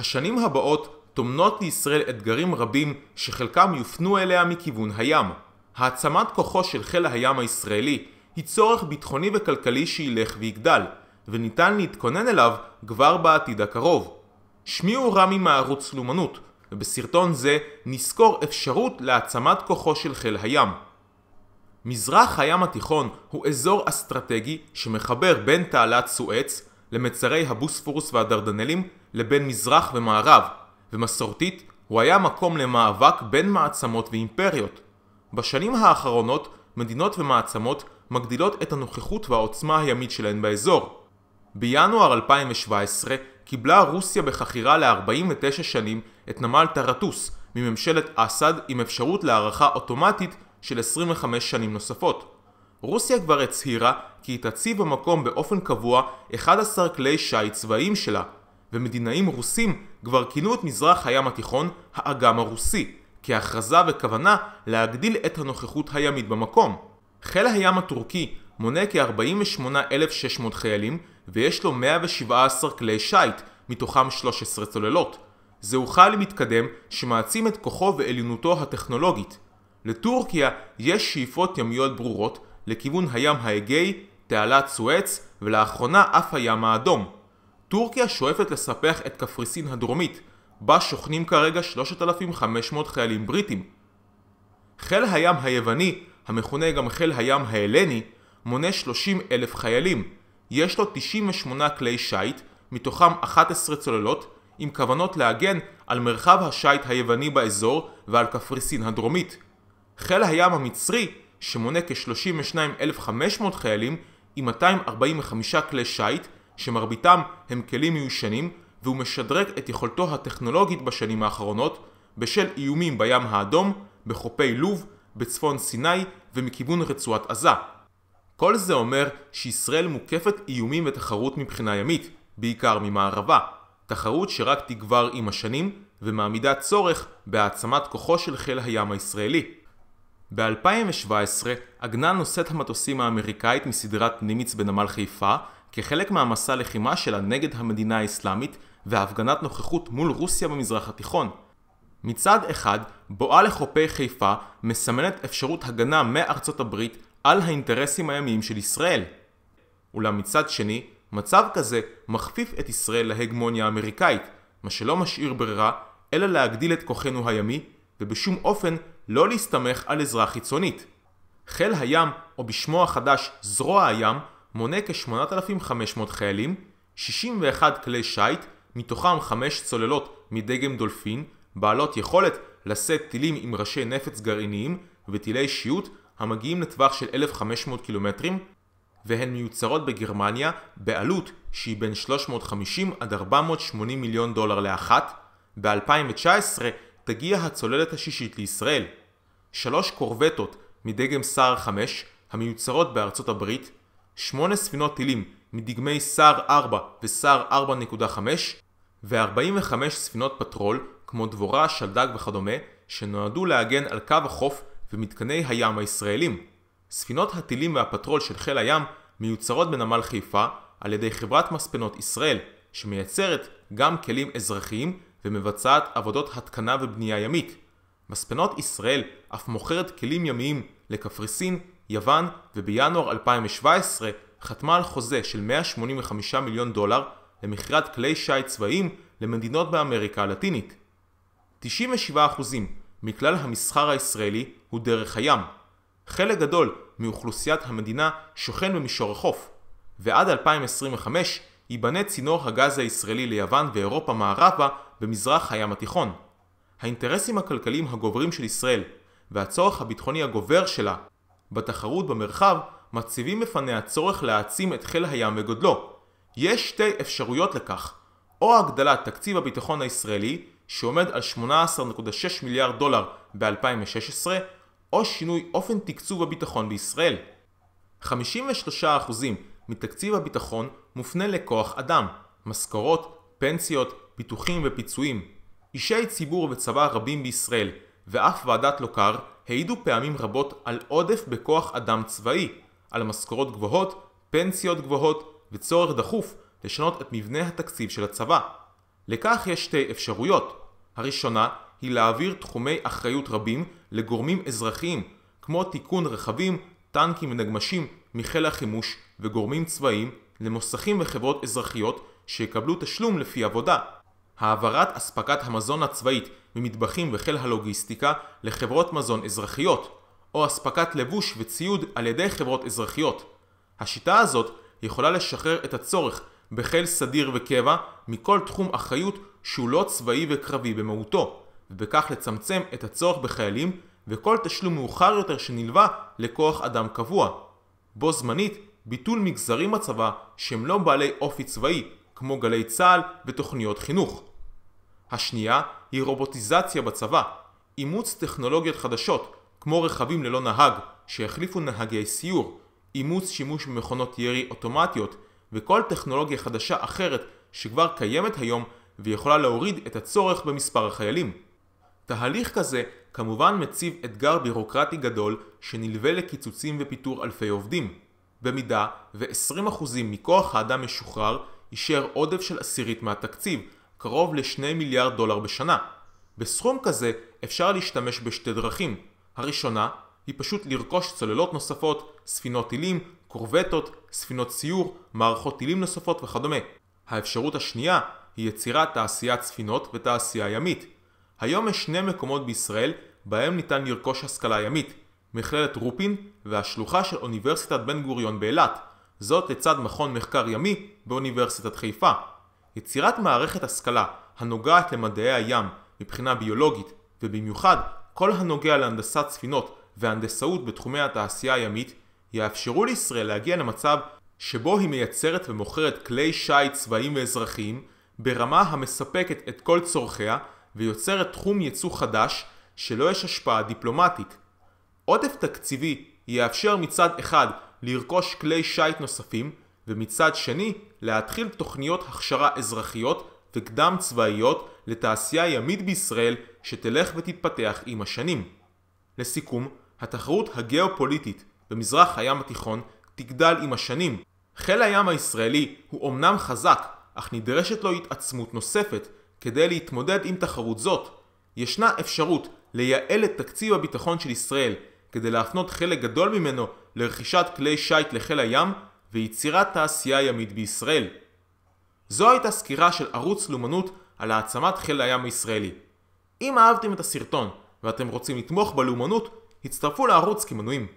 השנים הבאות טומנות לישראל אתגרים רבים שחלקם יופנו אליה מכיוון הים. העצמת כוחו של חיל הים הישראלי היא צורך ביטחוני וכלכלי שילך ויגדל, וניתן להתכונן אליו כבר בעתיד הקרוב. שמי הוא רמי מערוץ לאומנות, ובסרטון זה נסקור אפשרות להעצמת כוחו של חיל הים. מזרח הים התיכון הוא אזור אסטרטגי שמחבר בין תעלת סואץ למצרי הבוספורוס והדרדנלים לבין מזרח ומערב, ומסורתית הוא היה מקום למאבק בין מעצמות ואימפריות. בשנים האחרונות מדינות ומעצמות מגדילות את הנוכחות והעוצמה הימית שלהן באזור. בינואר 2017 קיבלה רוסיה בחכירה ל-49 שנים את נמל טרטוס מממשלת אסד עם אפשרות להארכה אוטומטית של 25 שנים נוספות. רוסיה כבר הצהירה כי היא תציב במקום באופן קבוע 11 כלי שיט צבאיים שלה, ומדינאים רוסים כבר כינו את מזרח הים התיכון האגם הרוסי, כהכרזה וכוונה להגדיל את הנוכחות הימית במקום. חיל הים הטורקי מונה כ-48,600 חיילים ויש לו 117 כלי שיט, מתוכם 13 צוללות. זהו חיל מתקדם שמעצים את כוחו ועליונותו הטכנולוגית. לטורקיה יש שאיפות ימיות ברורות לכיוון הים האגאי, תעלת סואץ ולאחרונה אף הים האדום. טורקיה שואפת לספח את קפריסין הדרומית, בה שוכנים כרגע 3,500 חיילים בריטים. חיל הים היווני, המכונה גם חיל הים ההלני, מונה 30 אלף חיילים. יש לו 98 כלי שיט, מתוכם 11 צוללות, עם כוונות להגן על מרחב השיט היווני באזור ועל קפריסין הדרומית. חיל הים המצרי, שמונה כ-32,500 חיילים, עם 245 כלי שיט, שמרביתם הם כלים מיושנים והוא משדרג את יכולתו הטכנולוגית בשנים האחרונות בשל איומים בים האדום, בחופי לוב, בצפון סיני ומכיוון רצועת עזה. כל זה אומר שישראל מוקפת איומים ותחרות מבחינה ימית, בעיקר ממערבה, תחרות שרק תגבר עם השנים ומעמידה צורך בהעצמת כוחו של חיל הים הישראלי. ב-2017 עגנה נושאת המטוסים האמריקאית מסדרת נימיץ בנמל חיפה כחלק מהמסע לחימה שלה נגד המדינה האסלאמית והפגנת נוכחות מול רוסיה במזרח התיכון. מצד אחד, בואה לחופי חיפה מסמנת אפשרות הגנה מארצות הברית על האינטרסים הימיים של ישראל. אולם מצד שני, מצב כזה מכפיף את ישראל להגמוניה האמריקאית, מה שלא משאיר ברירה אלא להגדיל את כוחנו הימי, ובשום אופן לא להסתמך על עזרה חיצונית. חיל הים, או בשמו החדש זרוע הים, מונה כ-8,500 חיילים, 61 כלי שיט, מתוכם 5 צוללות מדגם דולפין, בעלות יכולת לשאת טילים עם ראשי נפץ גרעיניים וטילי שיוט המגיעים לטווח של 1,500 קילומטרים, והן מיוצרות בגרמניה בעלות שהיא בין 350 עד 480 מיליון דולר לאחת. ב-2019 תגיע הצוללת השישית לישראל. שלוש קורבטות מדגם סער 5 המיוצרות בארצות הברית 8 ספינות טילים מדגמי סער 4 וסער 4.5 ו-45 ספינות פטרול כמו דבורה, שלדג וכדומה שנועדו להגן על קו החוף ומתקני הים הישראלים. ספינות הטילים והפטרול של חיל הים מיוצרות בנמל חיפה על ידי חברת מספנות ישראל שמייצרת גם כלים אזרחיים ומבצעת עבודות התקנה ובנייה ימית. מספנות ישראל אף מוכרת כלים ימיים לקפריסין, יוון, ובינואר 2017 חתמה על חוזה של 185 מיליון דולר למכירת כלי שיט צבאיים למדינות באמריקה הלטינית. 97% מכלל המסחר הישראלי הוא דרך הים. חלק גדול מאוכלוסיית המדינה שוכן במישור החוף, ועד 2025 ייבנה צינור הגז הישראלי ליוון ואירופה מערבה במזרח הים התיכון. האינטרסים הכלכליים הגוברים של ישראל והצורך הביטחוני הגובר שלה בתחרות במרחב מציבים בפניה הצורך להעצים את חיל הים וגודלו. יש שתי אפשרויות לכך, או הגדלת תקציב הביטחון הישראלי, שעומד על 18.6 מיליארד דולר ב-2016, או שינוי אופן תקצוב הביטחון בישראל. 53% מתקציב הביטחון מופנה לכוח אדם, משכורות, פנסיות, פיתוחים ופיצויים. אישי ציבור וצבא רבים בישראל ואף ועדת לוקר העידו פעמים רבות על עודף בכוח אדם צבאי, על משכורות גבוהות, פנסיות גבוהות וצורך דחוף לשנות את מבנה התקציב של הצבא. לכך יש שתי אפשרויות. הראשונה היא להעביר תחומי אחריות רבים לגורמים אזרחיים, כמו תיקון רכבים, טנקים ונגמשים מחיל החימוש וגורמים צבאיים למוסכים וחברות אזרחיות שיקבלו תשלום לפי עבודה. העברת אספקת המזון הצבאית ממטבחים וחיל הלוגיסטיקה לחברות מזון אזרחיות, או אספקת לבוש וציוד על ידי חברות אזרחיות. השיטה הזאת יכולה לשחרר את הצורך בחיל סדיר וקבע מכל תחום אחריות שהוא לא צבאי וקרבי במהותו, ובכך לצמצם את הצורך בחיילים וכל תשלום מאוחר יותר שנלווה לכוח אדם קבוע. בו זמנית, ביטול מגזרים בצבא שהם לא בעלי אופי צבאי, כמו גלי צה"ל ותוכניות חינוך. השנייה היא רובוטיזציה בצבא, אימוץ טכנולוגיות חדשות, כמו רכבים ללא נהג, שהחליפו נהגי סיור, אימוץ שימוש במכונות ירי אוטומטיות, וכל טכנולוגיה חדשה אחרת שכבר קיימת היום ויכולה להוריד את הצורך במספר החיילים. תהליך כזה כמובן מציב אתגר בירוקרטי גדול שנלווה לקיצוצים ופיטור אלפי עובדים. במידה ו-20% מכוח האדם משוחרר, יישאר עודף של עשירית מהתקציב, קרוב ל-2 מיליארד דולר בשנה. בסכום כזה אפשר להשתמש בשתי דרכים. הראשונה היא פשוט לרכוש צוללות נוספות, ספינות טילים, קורבטות, ספינות סיור, מערכות טילים נוספות וכדומה. האפשרות השנייה היא יצירת תעשיית ספינות ותעשייה ימית. היום יש שני מקומות בישראל בהם ניתן לרכוש השכלה ימית, מכללת רופין והשלוחה של אוניברסיטת בן גוריון באילת, זאת לצד מכון מחקר ימי באוניברסיטת חיפה. יצירת מערכת השכלה הנוגעת למדעי הים מבחינה ביולוגית ובמיוחד כל הנוגע להנדסת ספינות והנדסאות בתחומי התעשייה הימית יאפשרו לישראל להגיע למצב שבו היא מייצרת ומוכרת כלי שיט צבאיים ואזרחיים ברמה המספקת את כל צורכיה ויוצרת תחום ייצוא חדש שלא יש השפעה דיפלומטית. עודף תקציבי יאפשר מצד אחד לרכוש כלי שיט נוספים ומצד שני להתחיל תוכניות הכשרה אזרחיות וקדם צבאיות לתעשייה ימית בישראל שתלך ותתפתח עם השנים. לסיכום, התחרות הגיאופוליטית במזרח הים התיכון תגדל עם השנים. חיל הים הישראלי הוא אומנם חזק, אך נדרשת לו התעצמות נוספת כדי להתמודד עם תחרות זאת. ישנה אפשרות לייעל את תקציב הביטחון של ישראל כדי להפנות חלק גדול ממנו לרכישת כלי שיט לחיל הים ויצירת תעשייה ימית בישראל. זו הייתה סקירה של ערוץ לאומנות על העצמת חיל הים הישראלי. אם אהבתם את הסרטון ואתם רוצים לתמוך בלאומנות, הצטרפו לערוץ כמנויים.